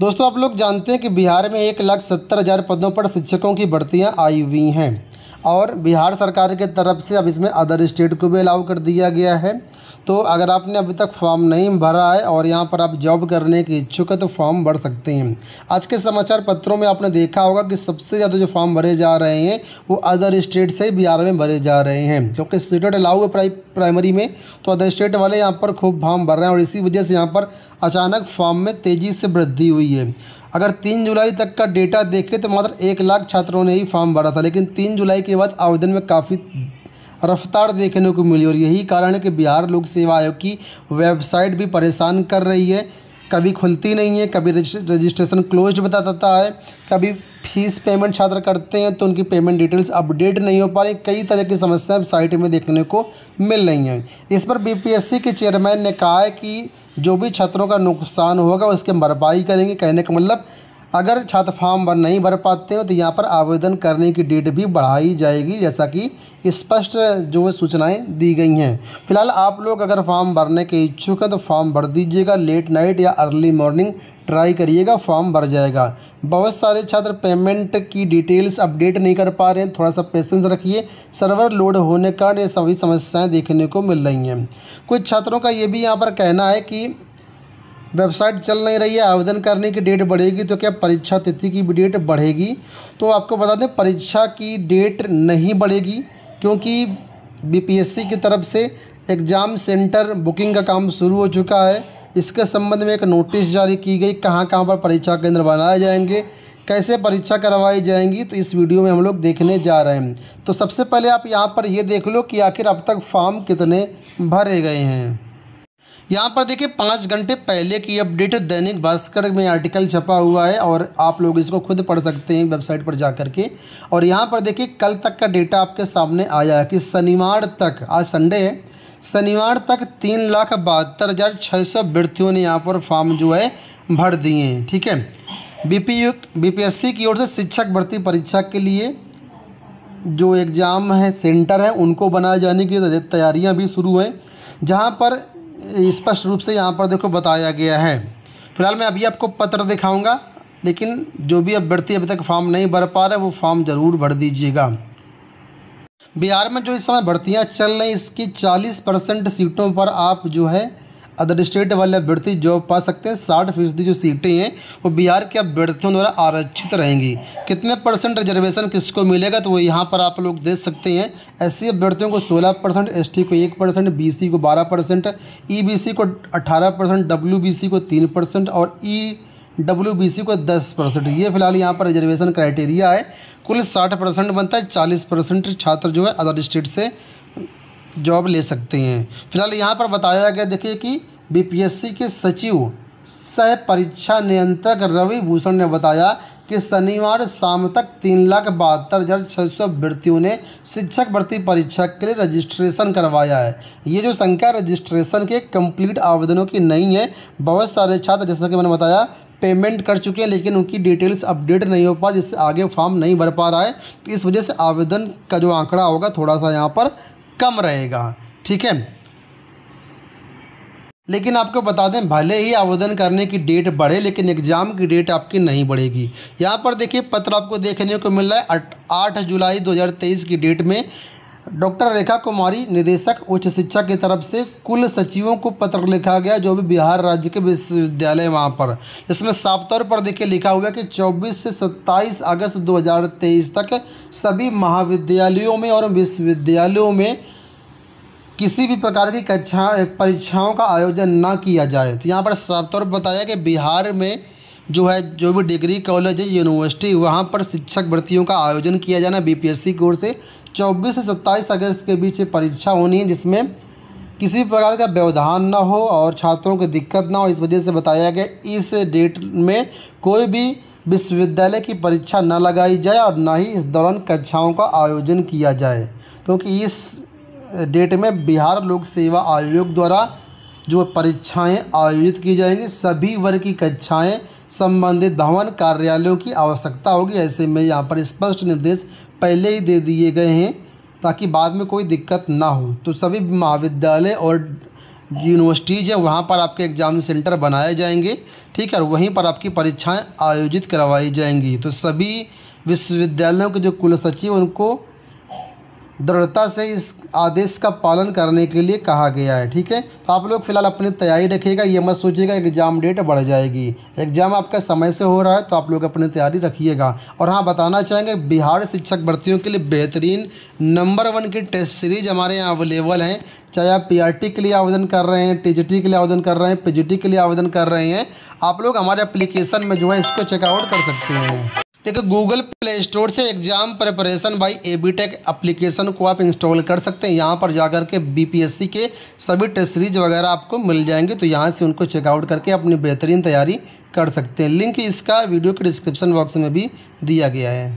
दोस्तों आप लोग जानते हैं कि बिहार में एक लाख सत्तर हज़ार पदों पर शिक्षकों की भर्तियां आई हुई हैं और बिहार सरकार के तरफ से अब इसमें अदर स्टेट को भी अलाउ कर दिया गया है तो अगर आपने अभी तक फॉर्म नहीं भरा है और यहाँ पर आप जॉब करने के इच्छुक है तो फॉर्म भर सकते हैं आज के समाचार पत्रों में आपने देखा होगा कि सबसे ज़्यादा जो फॉर्म भरे जा रहे हैं वो अदर स्टेट से बिहार में भरे जा रहे हैं क्योंकि स्टेट अलाउ है प्राइ, प्राइमरी में तो अदर स्टेट वाले यहाँ पर खूब फॉर्म भर रहे हैं और इसी वजह से यहाँ पर अचानक फॉर्म में तेज़ी से वृद्धि हुई है अगर तीन जुलाई तक का डेटा देखें तो मात्र एक लाख छात्रों ने ही फॉर्म भरा था लेकिन तीन जुलाई के बाद आवेदन में काफ़ी रफ्तार देखने को मिली और यही कारण है कि बिहार लोक सेवा आयोग की वेबसाइट भी परेशान कर रही है कभी खुलती नहीं है कभी रजिस्ट्रेशन क्लोज बता देता है कभी फीस पेमेंट छात्र करते हैं तो उनकी पेमेंट डिटेल्स अपडेट नहीं हो पा रही कई तरह की समस्याएं साइट में देखने को मिल रही हैं इस पर बीपीएससी के चेयरमैन ने कहा है कि जो भी छात्रों का नुकसान होगा उसके भरपाई करेंगे कहने का मतलब अगर छात्र फॉर्म भर नहीं भर पाते हो तो यहाँ पर आवेदन करने की डेट भी बढ़ाई जाएगी जैसा कि स्पष्ट जो सूचनाएं दी गई हैं फिलहाल आप लोग अगर फॉर्म भरने के इच्छुक हैं तो फॉर्म भर दीजिएगा लेट नाइट या अर्ली मॉर्निंग ट्राई करिएगा फॉर्म भर जाएगा बहुत सारे छात्र पेमेंट की डिटेल्स अपडेट नहीं कर पा रहे हैं थोड़ा सा पेशेंस रखिए सर्वर लोड होने का कारण ये सभी समस्याएं देखने को मिल रही हैं कुछ छात्रों का ये भी यहाँ पर कहना है कि वेबसाइट चल नहीं रही है आवेदन करने की डेट बढ़ेगी तो क्या परीक्षा तिथि की भी डेट बढ़ेगी तो आपको बता दें परीक्षा की डेट नहीं बढ़ेगी क्योंकि बीपीएससी की तरफ से एग्ज़ाम सेंटर बुकिंग का काम शुरू हो चुका है इसके संबंध में एक नोटिस जारी की गई कहाँ कहाँ पर परीक्षा केंद्र बनाए जाएंगे कैसे परीक्षा करवाई जाएंगी तो इस वीडियो में हम लोग देखने जा रहे हैं तो सबसे पहले आप यहाँ पर ये देख लो कि आखिर अब तक फॉर्म कितने भरे गए हैं यहाँ पर देखिए पाँच घंटे पहले की अपडेट दैनिक भास्कर में आर्टिकल छपा हुआ है और आप लोग इसको खुद पढ़ सकते हैं वेबसाइट पर जा कर के और यहाँ पर देखिए कल तक का डेटा आपके सामने आया है कि शनिवार तक आज संडे है शनिवार तक तीन लाख बहत्तर हज़ार छः सौ अभ्यर्थियों ने यहाँ पर फॉर्म जो है भर दिए हैं ठीक है बीपीयू बीपीएससी की ओर से शिक्षक भर्ती परीक्षा के लिए जो एग्ज़ाम है सेंटर है उनको बनाए जाने की तैयारियाँ भी शुरू हैं जहाँ पर स्पष्ट रूप से यहाँ पर देखो बताया गया है फिलहाल मैं अभी आपको पत्र दिखाऊंगा लेकिन जो भी अभ्यर्थी अभी तक फॉर्म नहीं भर पा रहे वो फॉर्म ज़रूर भर दीजिएगा बिहार में जो इस समय भर्तियाँ चल रही इसकी चालीस परसेंट सीटों पर आप जो है अदर स्टेट वाले अभ्यर्थी जॉब पा सकते हैं साठ फीसदी जो सीटें हैं वो बिहार के अभ्यर्थियों द्वारा आरक्षित रहेंगी कितने परसेंट रिजर्वेशन किसको मिलेगा तो वो यहाँ पर आप लोग देख सकते हैं एस अभ्यर्थियों को सोलह परसेंट एस को एक परसेंट बी को बारह परसेंट ई e को अठारह परसेंट डब्ल्यू को तीन परसेंट और ई डब्ल्यू बी सी को दस परसेंट ये फिलहाल यहाँ पर रिजर्वेशन क्राइटेरिया है कुल साठ परसेंट बनता है चालीस परसेंट छात्र जो है अदर स्टेट से जॉब ले सकते हैं फिलहाल यहाँ पर बताया गया देखिए कि बीपीएससी के सचिव सह परीक्षा नियंत्रक रवि भूषण ने बताया कि शनिवार शाम तक तीन लाख बहत्तर हज़ार छः सौ अभ्यर्थियों ने शिक्षक भर्ती परीक्षा के लिए रजिस्ट्रेशन करवाया है ये जो संख्या रजिस्ट्रेशन के कंप्लीट आवेदनों की नहीं है बहुत सारे छात्र जैसा कि मैंने बताया पेमेंट कर चुके हैं लेकिन उनकी डिटेल्स अपडेट नहीं हो पा जिससे आगे फॉर्म नहीं भर पा रहा है तो इस वजह से आवेदन का जो आंकड़ा होगा थोड़ा सा यहाँ पर कम रहेगा ठीक है लेकिन आपको बता दें भले ही आवेदन करने की डेट बढ़े लेकिन एग्ज़ाम की डेट आपकी नहीं बढ़ेगी यहाँ पर देखिए पत्र आपको देखने को मिल रहा है आठ जुलाई 2023 की डेट में डॉक्टर रेखा कुमारी निदेशक उच्च शिक्षा की तरफ से कुल सचिवों को पत्र लिखा गया जो भी बिहार राज्य के विश्वविद्यालय वहाँ पर इसमें साफ तौर पर देखिए लिखा हुआ कि 24 से 27 अगस्त 2023 तक सभी महाविद्यालयों में और विश्वविद्यालयों में किसी भी प्रकार की कक्षा परीक्षाओं का आयोजन ना किया जाए तो यहाँ पर साफ तौर पर बताया कि बिहार में जो है जो भी डिग्री कॉलेज है यूनिवर्सिटी वहाँ पर शिक्षक भर्तियों का आयोजन किया जाना B P S C course से चौबीस से सत्ताईस अगस्त के बीच परीक्षा होनी है जिसमें किसी प्रकार का व्यवधान ना हो और छात्रों को दिक्कत ना हो इस वजह से बताया गया इस डेट में कोई भी विश्वविद्यालय की परीक्षा न लगाई जाए और ना ही इस दौरान कक्षाओं का आयोजन किया जाए क्योंकि इस डेट में बिहार लोक सेवा आयोग द्वारा जो परीक्षाएं आयोजित की जाएंगी सभी वर्ग की कक्षाएं संबंधित भवन कार्यालयों की आवश्यकता होगी ऐसे में यहाँ पर स्पष्ट निर्देश पहले ही दे दिए गए हैं ताकि बाद में कोई दिक्कत ना हो तो सभी महाविद्यालय और यूनिवर्सिटीज़ है वहाँ पर आपके एग्ज़ाम सेंटर बनाए जाएंगे ठीक है वहीं पर आपकी परीक्षाएं आयोजित करवाई जाएंगी तो सभी विश्वविद्यालयों के जो कुल सचिव उनको दृढ़ता से इस आदेश का पालन करने के लिए कहा गया है ठीक है तो आप लोग फिलहाल अपनी तैयारी रखिएगा ये मत सोचिएगा एग्ज़ाम डेट बढ़ जाएगी एग्ज़ाम आपका समय से हो रहा है तो आप लोग अपनी तैयारी रखिएगा और हाँ बताना चाहेंगे बिहार शिक्षक भर्तियों के लिए बेहतरीन नंबर वन की टेस्ट सीरीज हमारे यहाँ अवेलेबल हैं चाहे आप पी e के लिए आवेदन कर रहे हैं टी के लिए आवेदन कर रहे हैं पी के लिए आवेदन कर रहे हैं आप लोग हमारे अप्लीकेशन में जो है इसको चेकआउट कर सकते हैं देखो गूगल प्ले स्टोर से exam preparation by A B tech application को आप इंस्टॉल कर सकते हैं यहाँ पर जाकर के बीपीएससी के सभी टेस्ट सीरीज वगैरह आपको मिल जाएंगे तो यहाँ से उनको चेकआउट करके अपनी बेहतरीन तैयारी कर सकते हैं लिंक इसका वीडियो के डिस्क्रिप्शन बॉक्स में भी दिया गया है